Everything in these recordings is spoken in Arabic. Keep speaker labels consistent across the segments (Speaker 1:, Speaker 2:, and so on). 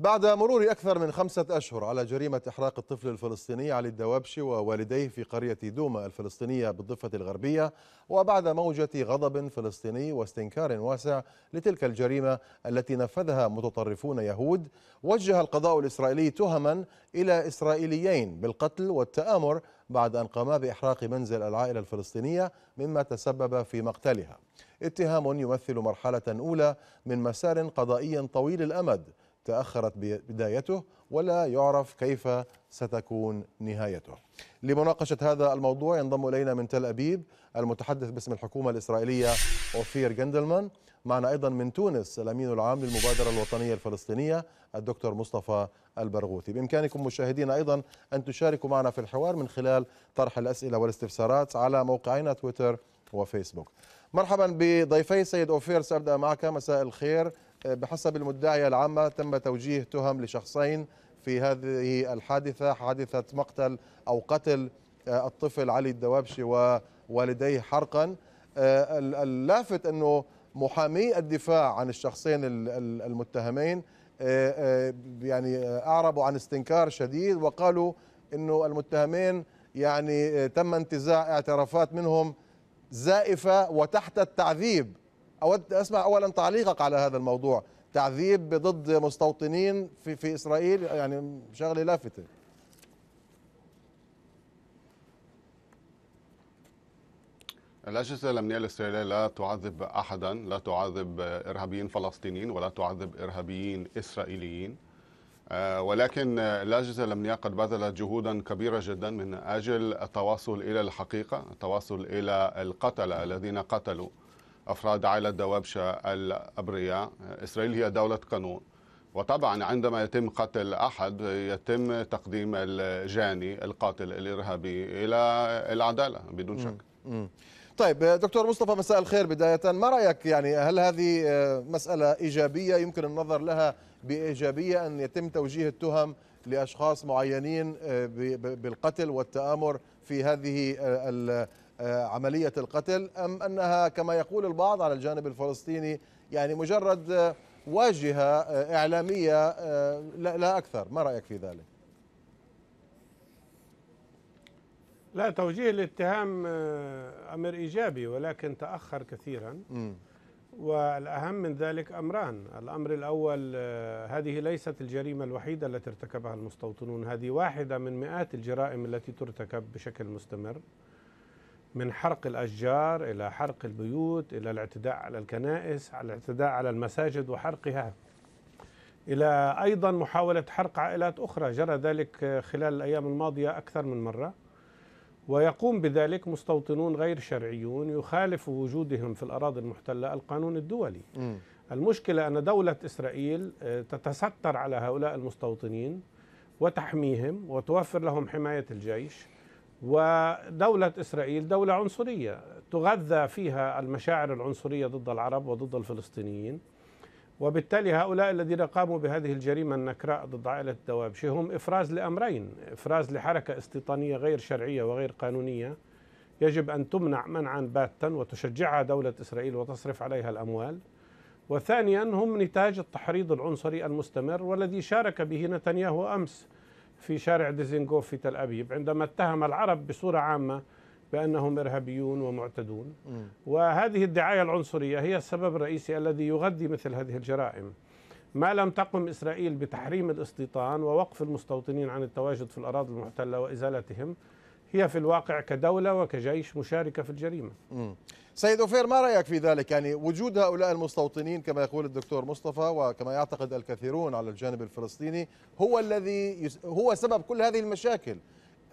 Speaker 1: بعد مرور أكثر من خمسة أشهر على جريمة إحراق الطفل الفلسطيني علي الدوابشي ووالديه في قرية دوما الفلسطينية بالضفة الغربية وبعد موجة غضب فلسطيني واستنكار واسع لتلك الجريمة التي نفذها متطرفون يهود وجه القضاء الإسرائيلي تهما إلى إسرائيليين بالقتل والتآمر بعد أن قاما بإحراق منزل العائلة الفلسطينية مما تسبب في مقتلها اتهام يمثل مرحلة أولى من مسار قضائي طويل الأمد تأخرت بدايته ولا يعرف كيف ستكون نهايته لمناقشة هذا الموضوع ينضم إلينا من تل أبيب المتحدث باسم الحكومة الإسرائيلية أوفير جندلمان معنا أيضا من تونس الأمين العام للمبادرة الوطنية الفلسطينية الدكتور مصطفى البرغوثي بإمكانكم مشاهدينا أيضا أن تشاركوا معنا في الحوار من خلال طرح الأسئلة والاستفسارات على موقعنا تويتر وفيسبوك مرحبا بضيفي سيد أوفير سأبدأ معك مساء الخير بحسب المدعية العامة تم توجيه تهم لشخصين في هذه الحادثة حادثة مقتل أو قتل آه، الطفل علي الدوابشي ووالديه حرقا آه، اللافت أنه محامي الدفاع عن الشخصين المتهمين آه، يعني أعربوا عن استنكار شديد وقالوا أنه المتهمين يعني تم انتزاع اعترافات منهم زائفة وتحت التعذيب أود أسمع أولا تعليقك على هذا الموضوع تعذيب ضد مستوطنين في, في إسرائيل يعني شغلة لافتة
Speaker 2: الأجهزة الأمنية الإسرائيلية لا تعذب أحدا لا تعذب إرهابيين فلسطينيين ولا تعذب إرهابيين إسرائيليين آه، ولكن الأجهزة آه، الأمنية قد بذلت جهودا كبيرة جدا من أجل التواصل إلى الحقيقة التواصل إلى القتلة الذين قتلوا أفراد عائلة دوابشة الأبرياء إسرائيل هي دولة قانون وطبعا عندما يتم قتل أحد يتم تقديم الجاني القاتل الإرهابي إلى العدالة بدون شك
Speaker 1: طيب دكتور مصطفى مساء الخير بداية ما رأيك يعني هل هذه آه، مسألة إيجابية يمكن النظر لها بإيجابية أن يتم توجيه التهم لأشخاص معينين آه، بالقتل والتآمر في هذه آه، آه، عملية القتل أم أنها كما يقول البعض على الجانب الفلسطيني يعني مجرد آه، واجهة آه، إعلامية لا أكثر ما رأيك في ذلك؟
Speaker 3: لا توجيه الاتهام أمر إيجابي ولكن تأخر كثيرا م. والأهم من ذلك أمران الأمر الأول هذه ليست الجريمة الوحيدة التي ارتكبها المستوطنون هذه واحدة من مئات الجرائم التي ترتكب بشكل مستمر من حرق الأشجار إلى حرق البيوت إلى الاعتداء على الكنائس على الاعتداء على المساجد وحرقها إلى أيضا محاولة حرق عائلات أخرى جرى ذلك خلال الأيام الماضية أكثر من مرة ويقوم بذلك مستوطنون غير شرعيون يخالف وجودهم في الأراضي المحتلة القانون الدولي م. المشكلة أن دولة إسرائيل آه، تتستر على هؤلاء المستوطنين وتحميهم وتوفر لهم حماية الجيش ودولة إسرائيل دولة عنصرية تغذى فيها المشاعر العنصرية ضد العرب وضد الفلسطينيين وبالتالي هؤلاء الذين قاموا بهذه الجريمة النكراء ضد عائلة الدوابشي هم إفراز لأمرين إفراز لحركة استيطانية غير شرعية وغير قانونية يجب أن تمنع منعا باتا وتشجعها دولة إسرائيل وتصرف عليها الأموال وثانيا هم نتاج التحريض العنصري المستمر والذي شارك به نتنياهو أمس في شارع ديزنغوف في تل أبيب عندما اتهم العرب بصورة عامة بأنهم إرهابيون ومعتدون وهذه الدعاية العنصرية هي السبب الرئيسي الذي يغذي مثل هذه الجرائم ما لم تقم إسرائيل بتحريم الاستيطان ووقف المستوطنين عن التواجد في الأراضي المحتلة وإزالتهم هي في الواقع كدولة وكجيش مشاركة في الجريمة سيد أوفير ما رأيك في ذلك يعني وجود هؤلاء المستوطنين كما يقول الدكتور
Speaker 1: مصطفى وكما يعتقد الكثيرون على الجانب الفلسطيني هو الذي هو سبب كل هذه المشاكل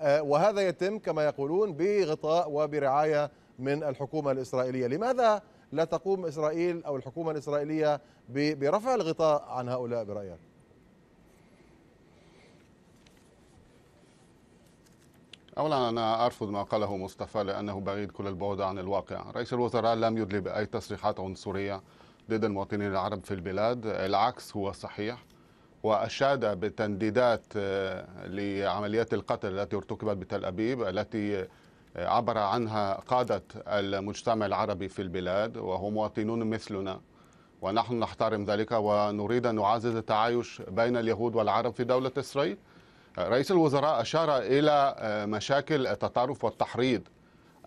Speaker 1: آه، وهذا يتم كما يقولون بغطاء وبرعاية من الحكومة الإسرائيلية لماذا لا تقوم إسرائيل أو الحكومة الإسرائيلية برفع الغطاء عن هؤلاء برأيك؟
Speaker 2: اولا انا ارفض ما قاله مصطفى لانه بعيد كل البعد عن الواقع، رئيس الوزراء لم يدلي باي تصريحات عنصريه ضد المواطنين العرب في البلاد، العكس هو صحيح واشاد بتنديدات آه، لعمليات القتل التي ارتكبت بتل ابيب التي آه، عبر عنها قاده المجتمع العربي في البلاد وهم مواطنون مثلنا ونحن نحترم ذلك ونريد ان نعزز التعايش بين اليهود والعرب في دوله اسرائيل. رئيس الوزراء أشار إلى آه، مشاكل التطرف والتحريض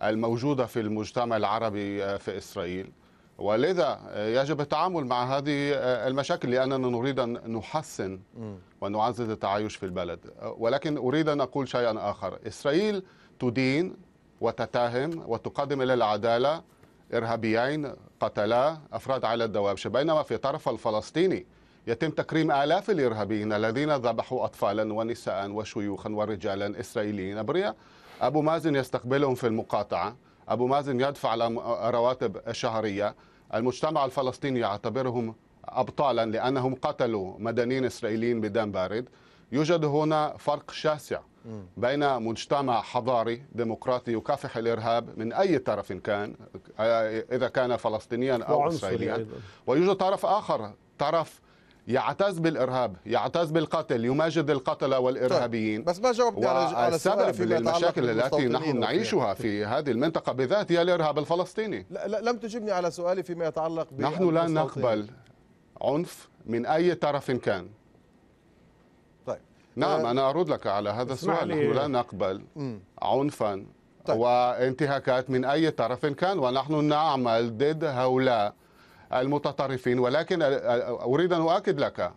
Speaker 2: الموجودة في المجتمع العربي آه، في إسرائيل ولذا آه، يجب التعامل مع هذه المشاكل لأننا نريد أن نحسن ونعزز التعايش في البلد ولكن أريد أن أقول شيئا آخر إسرائيل تدين وتتهم وتقدم إلى العدالة إرهابيين قتلا أفراد على الدواب بينما في طرف الفلسطيني يتم تكريم آلاف الإرهابيين الذين ذبحوا أطفالا ونساء وشيوخا ورجالا إسرائيليين أبرياء أبو مازن يستقبلهم في المقاطعة أبو مازن يدفع رواتب شهرية المجتمع الفلسطيني يعتبرهم أبطالا لأنهم قتلوا مدنيين إسرائيليين بدم بارد يوجد هنا فرق شاسع بين مجتمع حضاري ديمقراطي يكافح الارهاب من اي طرف كان آه، اذا كان فلسطينيا او اسرائيليا ويوجد طرف اخر طرف يعتز بالارهاب يعتز بالقتل يماجد القتله طيب، والارهابيين بس ما جاوبت على السبب في للمشاكل التي نحن نعيشها طيب. في هذه المنطقه بالذات هي الارهاب الفلسطيني
Speaker 1: لا, لا لم تجبني على سؤالي فيما يتعلق ب نحن لا نقبل
Speaker 2: عنف من اي طرف كان طيب نعم أه انا ارد لك على هذا السؤال نحن لا نقبل عنفا طيب. وانتهاكات من اي طرف كان ونحن نعمل ضد هؤلاء المتطرفين ولكن أريد أن أؤكد لك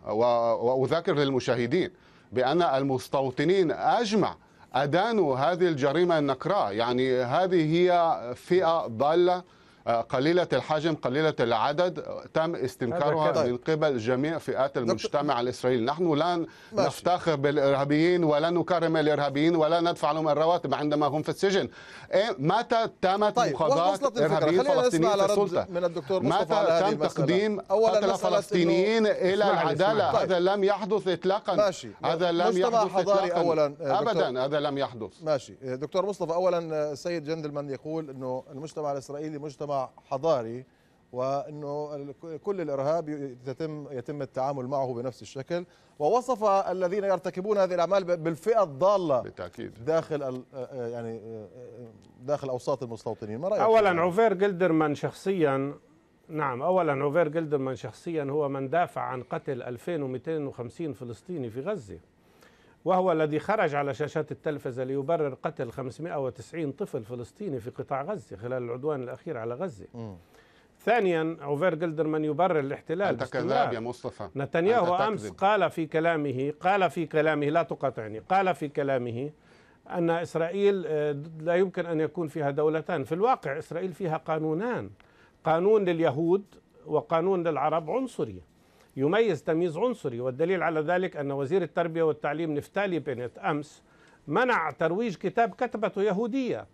Speaker 2: وأذكر للمشاهدين بأن المستوطنين أجمع أدانوا هذه الجريمة النكراء يعني هذه هي فئة ضالة آه، قليلة الحجم قليلة العدد آه، تم استنكارها من قبل جميع فئات المجتمع الإسرائيلي نحن لن نفتخر بالإرهابيين ولا نكرم الإرهابيين ولا ندفع لهم الرواتب عندما هم في السجن إيه، متى تمت طيب. مقاضاة إرهابيين فلسطينيين في السلطة من الدكتور متى تم تقديم قتل فلسطينيين إلى العدالة طيب. هذا لم يحدث إطلاقا ماشي. هذا لم يحدث إطلاقا أولا آه، أبدا هذا لم يحدث
Speaker 1: ماشي دكتور مصطفى أولا السيد جندلمان يقول أنه المجتمع الإسرائيلي مجتمع حضاري وانه كل الارهاب يتم يتم التعامل معه بنفس الشكل ووصف الذين يرتكبون هذه الاعمال بالفئه الضاله بالتاكيد داخل يعني داخل اوساط المستوطنين ما رايك اولا
Speaker 3: عوفير جلدرمان شخصيا نعم اولا عوفير جلدرمان شخصيا هو من دافع عن قتل 2250 فلسطيني في غزه وهو الذي خرج على شاشات التلفزة ليبرر قتل 590 طفل فلسطيني في قطاع غزة خلال العدوان الأخير على غزة م. ثانيا عوفير جلدرمان يبرر الاحتلال أنت كذاب يا مصطفى نتنياهو أمس قال في كلامه قال في كلامه لا تقاطعني قال في كلامه أن إسرائيل آه، لا يمكن أن يكون فيها دولتان في الواقع إسرائيل فيها قانونان قانون لليهود وقانون للعرب عنصري يميز تمييز عنصري والدليل على ذلك أن وزير التربية والتعليم نفتالي بنت أمس منع ترويج كتاب كتبته يهودية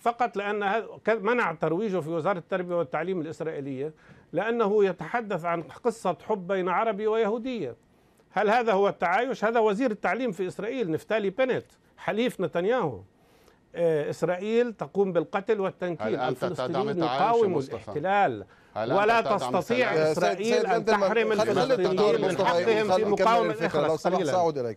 Speaker 3: فقط لأن منع ترويجه في وزارة التربية والتعليم الإسرائيلية لأنه يتحدث عن قصة حب بين عربي ويهودية هل هذا هو التعايش؟ هذا وزير التعليم في إسرائيل نفتالي بنت حليف نتنياهو آه، إسرائيل تقوم بالقتل والتنكيل الفلسطينيين يقاوموا الاحتلال ولا تستطيع إسرائيل أن تحرم الفلسطينيين من حقهم في مقاومة الإخلاص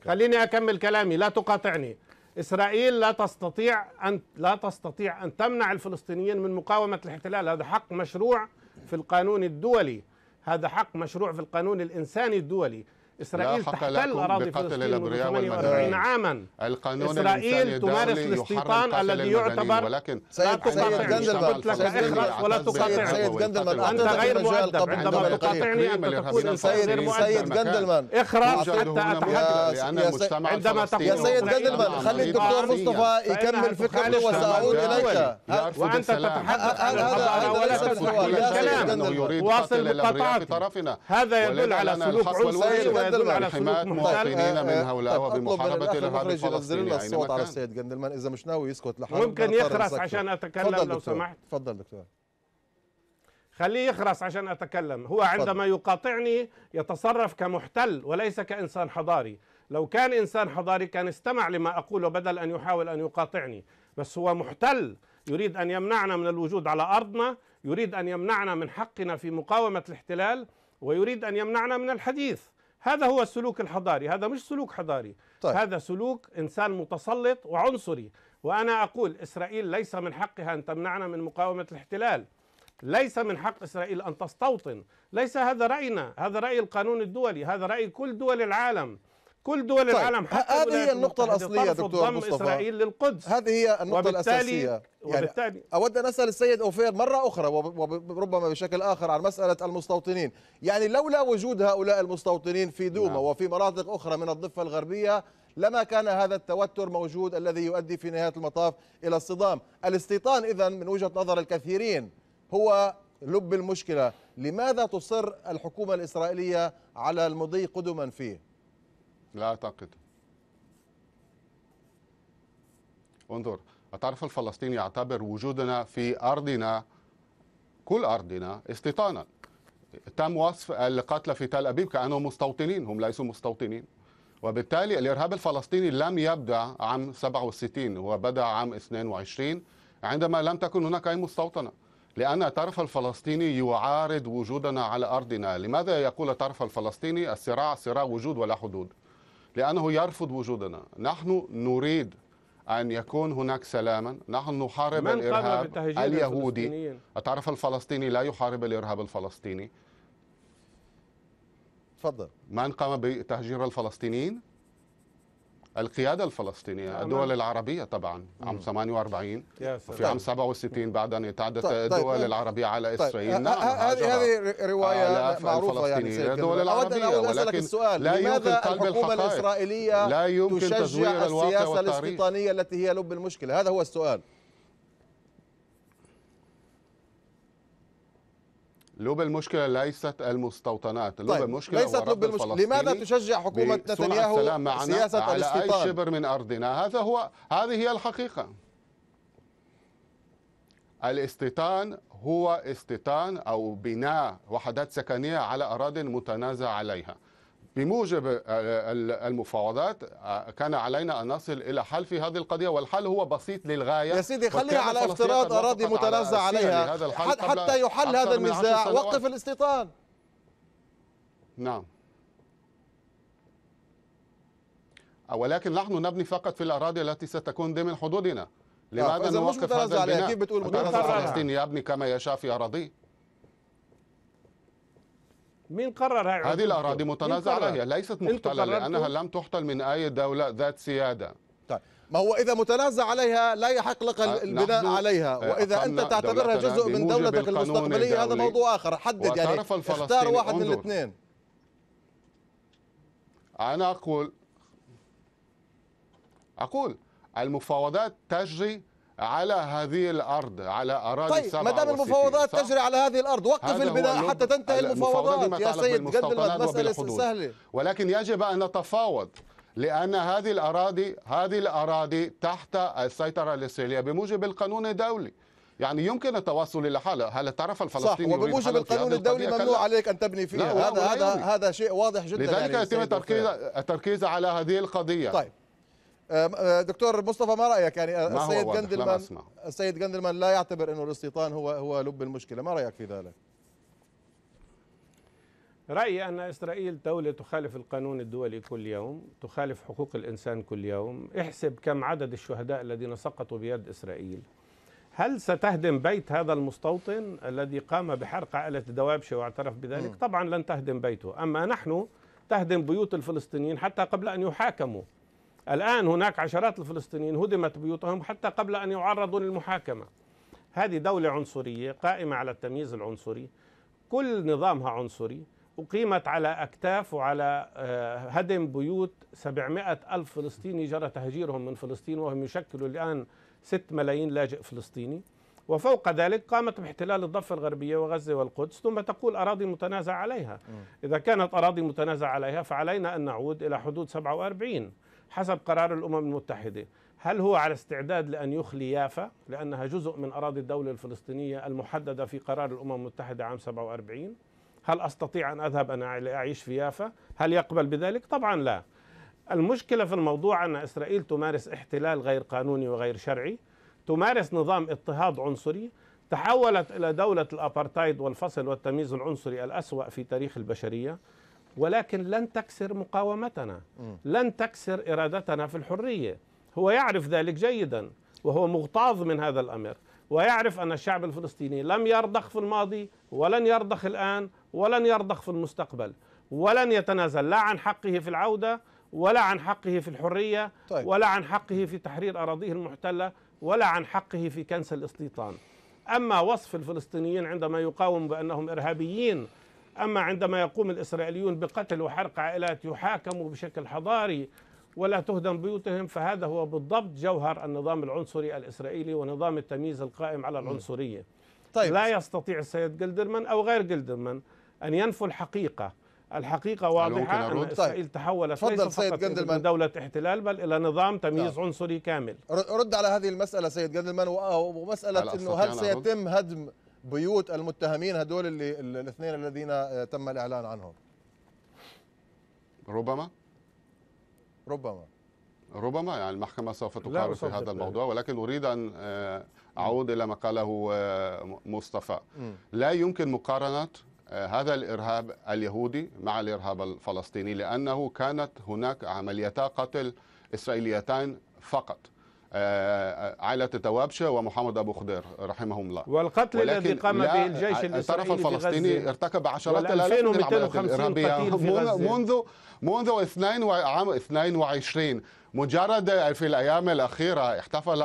Speaker 3: خليني أكمل كلامي لا تقاطعني إسرائيل لا تستطيع أن لا تستطيع أن تمنع الفلسطينيين من مقاومة الاحتلال هذا حق مشروع في القانون الدولي هذا حق مشروع في القانون الإنساني الدولي إسرائيل تحتل أراضي فلسطين منذ 48 إيه. عاما
Speaker 2: القانون إسرائيل تمارس الاستيطان الذي يعتبر ولكن لا تقاطعني قلت لك اخرس ولا تقاطعني أنت غير مؤدب عندما تقاطعني أنت تكون
Speaker 1: إنسان غير مؤدب اخرس حتى أتحدث عندما تقول يا سيد جندلمان
Speaker 3: خلي الدكتور مصطفى يكمل فكره وسأعود إليك وأنت تتحدث هذا ولا تسمع الكلام واصل بقطعتي هذا يدل
Speaker 2: على سلوك عنصري يدل على حماية مواطنين أه، أه، من هؤلاء وبمحاربة الإرهاب الفلسطيني
Speaker 1: الصوت على السيد جندلمان إذا مش ناوي يسكت لحاله ممكن يخرس عشان أتكلم لو سمحت تفضل
Speaker 3: دكتور خليه يخرس عشان أتكلم هو عندما يقاطعني يتصرف كمحتل وليس كإنسان حضاري لو كان إنسان حضاري كان استمع لما أقوله بدل أن يحاول أن يقاطعني بس هو محتل يريد أن يمنعنا من الوجود على أرضنا يريد أن يمنعنا من حقنا في مقاومة الاحتلال ويريد أن يمنعنا من الحديث هذا هو السلوك الحضاري هذا مش سلوك حضاري طيب. هذا سلوك إنسان متسلط وعنصري وأنا أقول إسرائيل ليس من حقها أن تمنعنا من مقاومة الاحتلال ليس من حق إسرائيل أن تستوطن ليس هذا رأينا هذا رأي القانون الدولي هذا رأي كل دول العالم كل دول طيب. العالم حتى هذه هي النقطة الأصلية دكتور مصطفى إسرائيل للقدس هذه هي النقطة وبالتالي الأساسية يعني وبالتالي أود أن أسأل السيد
Speaker 1: أوفير مرة أخرى وربما بشكل آخر عن مسألة المستوطنين يعني لولا وجود هؤلاء المستوطنين في دوما نعم. وفي مناطق أخرى من الضفة الغربية لما كان هذا التوتر موجود الذي يؤدي في نهاية المطاف إلى الصدام الاستيطان إذا من وجهة نظر الكثيرين هو لب المشكلة لماذا تصر الحكومة الإسرائيلية على المضي قدما فيه
Speaker 2: لا أعتقد انظر الطرف الفلسطيني يعتبر وجودنا في أرضنا كل أرضنا استيطانا تم وصف القتلى في تل أبيب كأنهم مستوطنين هم ليسوا مستوطنين وبالتالي الإرهاب الفلسطيني لم يبدأ عام 67 هو بدأ عام 22 عندما لم تكن هناك أي مستوطنة لأن الطرف الفلسطيني يعارض وجودنا على أرضنا لماذا يقول الطرف الفلسطيني الصراع صراع وجود ولا حدود لأنه يرفض وجودنا نحن نريد أن يكون هناك سلاما نحن نحارب الإرهاب اليهودي أتعرف الفلسطيني لا يحارب الإرهاب الفلسطيني تفضل من قام بتهجير الفلسطينيين القياده الفلسطينيه نعم. الدول العربيه طبعا عام 48 وفي عام 67 بعد ان اعتدت طيب،, طيب. الدول طيب. العربيه على طيب. اسرائيل آه، نعم آه، هذه
Speaker 1: هذه روايه معروفه يعني الدول العربيه أود أن ولكن السؤال. لا لماذا الحكومة الحقائق الاسرائيليه لا يمكن تشجع السياسه الاستيطانيه التي هي لب المشكله هذا هو السؤال
Speaker 2: لوب المشكلة ليست المستوطنات، لوب طيب. المشكلة ليست لوب المشكلة، لماذا تشجع حكومة نتنياهو سياسة على الاستيطان؟ أي شبر من أرضنا، هذا هو هذه هي الحقيقة. الاستيطان هو استيطان أو بناء وحدات سكنية على أراضٍ متنازع عليها. بموجب آه، المفاوضات آه، كان علينا ان نصل الى حل في هذه القضيه والحل هو بسيط للغايه يا سيدي خلينا على افتراض اراضي متنازع عليها حتى يحل هذا النزاع
Speaker 1: وقف الاستيطان
Speaker 2: نعم آه، ولكن نحن نبني فقط في الاراضي التي ستكون ضمن حدودنا طيب، لماذا نوقف هذا البناء؟ كيف بتقول الفلسطيني يبني كما يشاء في اراضيه مين
Speaker 3: قرر هاي هذه الاراضي متنازع عليها ليست محتله لانها لم
Speaker 2: تحتل من اي دوله ذات سياده طيب
Speaker 1: ما هو اذا متنازع عليها لا يحق لك أه، البناء عليها أه، واذا انت تعتبرها جزء من دولتك المستقبليه هذا موضوع اخر حدد يعني اختار واحد من الاثنين
Speaker 2: انا اقول اقول المفاوضات تجري على هذه الارض على اراضي طيب ما دام المفاوضات تجري على هذه الارض وقف البناء حتى تنتهي المفاوضات يا سيد جد المساله سهله ولكن يجب ان نتفاوض لأن هذه الأراضي هذه الأراضي تحت السيطرة الإسرائيلية بموجب القانون الدولي يعني يمكن التوصل الى حل هل الطرف الفلسطيني صح وبموجب القانون الدولي ممنوع
Speaker 1: عليك ان تبني فيها هذا هذا هذا شيء واضح جدا لذلك يعني يتم التركيز
Speaker 2: التركيز على هذه القضيه طيب
Speaker 1: أه، دكتور مصطفى ما رايك يعني السيد جندلمان السيد جندلمان لا يعتبر انه الاستيطان هو هو لب المشكله ما رايك في ذلك
Speaker 3: رايي ان اسرائيل دوله تخالف القانون الدولي كل يوم تخالف حقوق الانسان كل يوم احسب كم عدد الشهداء الذين سقطوا بيد اسرائيل هل ستهدم بيت هذا المستوطن الذي قام بحرق عائلة دوابشة واعترف بذلك؟ م. طبعا لن تهدم بيته، أما نحن تهدم بيوت الفلسطينيين حتى قبل أن يحاكموا الآن هناك عشرات الفلسطينيين هدمت بيوتهم حتى قبل أن يعرضوا للمحاكمة هذه دولة عنصرية قائمة على التمييز العنصري كل نظامها عنصري أقيمت على أكتاف وعلى آه، هدم بيوت 700 ألف فلسطيني جرى تهجيرهم من فلسطين وهم يشكلوا الآن 6 ملايين لاجئ فلسطيني وفوق ذلك قامت باحتلال الضفة الغربية وغزة والقدس ثم تقول أراضي متنازع عليها إذا كانت أراضي متنازع عليها فعلينا أن نعود إلى حدود 47 حسب قرار الأمم المتحدة هل هو على استعداد لأن يخلي يافا لأنها جزء من أراضي الدولة الفلسطينية المحددة في قرار الأمم المتحدة عام 47 هل أستطيع أن أذهب أنا أعيش في يافا هل يقبل بذلك طبعا لا المشكلة في الموضوع أن إسرائيل تمارس احتلال غير قانوني وغير شرعي تمارس نظام اضطهاد عنصري تحولت إلى دولة الأبارتايد والفصل والتمييز العنصري الأسوأ في تاريخ البشرية ولكن لن تكسر مقاومتنا لن تكسر إرادتنا في الحرية هو يعرف ذلك جيدا وهو مغتاظ من هذا الأمر ويعرف أن الشعب الفلسطيني لم يرضخ في الماضي ولن يرضخ الآن ولن يرضخ في المستقبل ولن يتنازل لا عن حقه في العودة ولا عن حقه في الحرية طيب. ولا عن حقه في تحرير أراضيه المحتلة ولا عن حقه في كنس الاستيطان أما وصف الفلسطينيين عندما يقاوم بأنهم إرهابيين أما عندما يقوم الإسرائيليون بقتل وحرق عائلات يحاكموا بشكل حضاري ولا تهدم بيوتهم فهذا هو بالضبط جوهر النظام العنصري الإسرائيلي ونظام التمييز القائم على العنصرية طيب. لا يستطيع السيد جلدرمان أو غير جلدرمان أن ينفوا الحقيقة الحقيقة واضحة أن طيب. إسرائيل طيب. تحولت ليس فقط من دولة احتلال بل إلى نظام طيب. تمييز لا. عنصري كامل
Speaker 1: رد على هذه المسألة سيد جندلمان آه، ومسألة أنه هل سيتم هدم بيوت المتهمين هدول اللي الاثنين الذين آه، تم الاعلان عنهم ربما ربما
Speaker 2: ربما يعني المحكمة سوف تقرر في هذا الموضوع ولكن أريد أن آه، أعود إلى ما قاله آه، مصطفى لا يمكن مقارنة هذا الإرهاب اليهودي مع الإرهاب الفلسطيني لأنه كانت هناك عمليتا قتل إسرائيليتان فقط عائلة توابشة ومحمد أبو خضير رحمهم الله
Speaker 3: والقتل الذي قام به الجيش الإسرائيلي الطرف الفلسطيني في ارتكب عشرات الآلاف من العمليات الإرهابية منذ
Speaker 2: منذ 22 22 مجرد في الأيام الأخيرة احتفل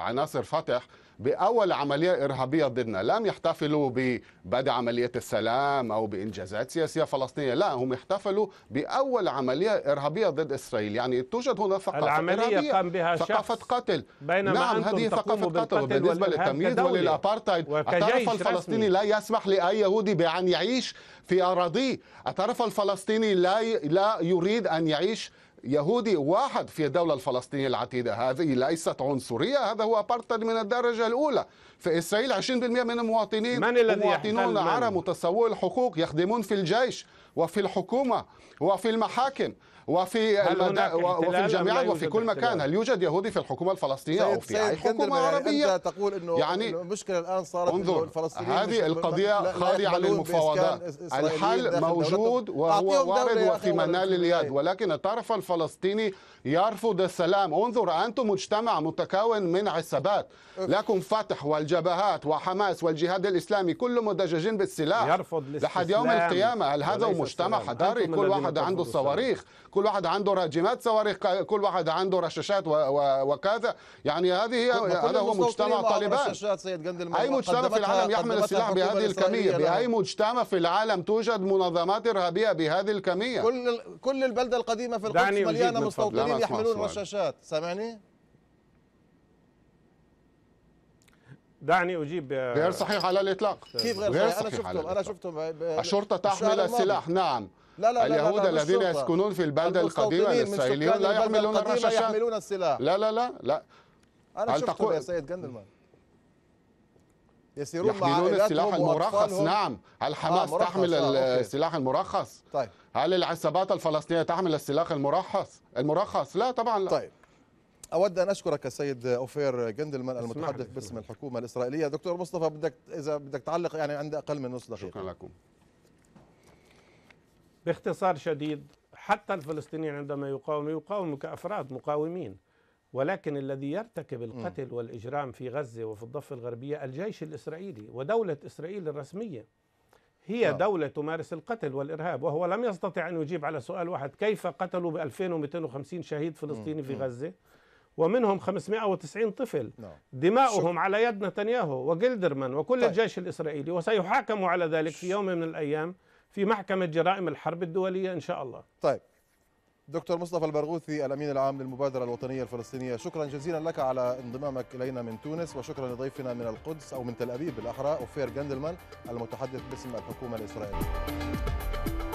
Speaker 2: عناصر فتح باول عمليه ارهابيه ضدنا، لم يحتفلوا ببدء عمليه السلام او بانجازات سياسيه فلسطينيه، لا هم احتفلوا باول عمليه ارهابيه ضد اسرائيل، يعني توجد هنا ثقافه العملية إرهابية قام بها ثقافه شخص قتل بينما نعم هذه ثقافه قتل بالنسبه للتمييز وللابارتايد، الطرف الفلسطيني لا يسمح لاي يهودي بان يعيش في اراضيه، الطرف الفلسطيني لا لا يريد ان يعيش يهودي واحد في الدولة الفلسطينية العتيدة هذه ليست عنصرية هذا هو أبارتايد من الدرجة الأولى في إسرائيل 20% من المواطنين من الذي مواطنون عرب متساوي الحقوق يخدمون في الجيش وفي الحكومة وفي المحاكم وفي المدا... وفي الجامعات وفي كل مكان هل يوجد يهودي في الحكومه الفلسطينيه او في اي حكومه عربيه انت
Speaker 1: تقول انه يعني المشكله الان صارت انه الفلسطينيين هذه القضيه خاضعه للمفاوضات الحل موجود وهو وارد وفي منال
Speaker 2: اليد ولكن الطرف الفلسطيني يرفض السلام انظر انتم مجتمع متكون من عصابات لكم فتح والجبهات وحماس والجهاد الاسلامي كله مدججين بالسلاح يرفض لحد يوم القيامه هل هذا مجتمع حضاري كل واحد عنده صواريخ كل واحد عنده راجمات صواريخ كل واحد عنده رشاشات وكذا يعني هذه هي هذا هو مجتمع طالبان
Speaker 1: اي مجتمع في العالم يحمل السلاح بهذه الكميه باي
Speaker 2: مجتمع في العالم توجد منظمات ارهابيه
Speaker 3: بهذه الكميه كل
Speaker 2: كل البلده القديمه في
Speaker 3: القدس مليانه مستوطنين يحملون
Speaker 1: رشاشات سامعني
Speaker 3: دعني اجيب آه، غير صحيح على الاطلاق كيف غير, غير صحيح, صحيح انا
Speaker 1: شفتهم انا شفتهم الشرطه تحمل السلاح
Speaker 3: نعم
Speaker 2: لا لا اليهود لا لا الذين الشرطة. يسكنون في البلدة القديمة الإسرائيليون لا يحملون الرشاشات يحملون
Speaker 1: السلاح لا
Speaker 2: لا لا لا أنا شفته تقول... يا
Speaker 1: سيد جندلمان
Speaker 2: يسيرون يحملون السلاح المرخص نعم هل آه، حماس آه تحمل آه السلاح المرخص طيب هل العصابات الفلسطينية تحمل السلاح المرخص المرخص لا طبعا لا طيب
Speaker 1: اود ان اشكرك السيد اوفير جندلمان المتحدث باسم الحكومه الاسرائيليه دكتور مصطفى بدك اذا بدك تعلق يعني عند اقل من نص دقيقه شكرا
Speaker 3: لكم باختصار شديد حتى الفلسطينيين عندما يقاوم يقاوم كافراد مقاومين ولكن الذي يرتكب القتل والاجرام في غزه وفي الضفه الغربيه الجيش الاسرائيلي ودوله اسرائيل الرسميه هي آه. دولة تمارس القتل والإرهاب وهو لم يستطع أن يجيب على سؤال واحد كيف قتلوا ب 2250 شهيد فلسطيني في غزة ومنهم 590 طفل نعم. دماؤهم على يد نتنياهو وجلدرمان وكل طيب. الجيش الإسرائيلي وسيحاكموا على ذلك في يوم من الأيام في محكمة جرائم الحرب الدولية إن شاء الله
Speaker 1: طيب دكتور مصطفى البرغوثي الأمين العام للمبادرة الوطنية الفلسطينية شكرا جزيلا لك على انضمامك إلينا من تونس وشكرا لضيفنا من القدس أو من تل أبيب بالأحرى أوفير جندلمان المتحدث باسم الحكومة الإسرائيلية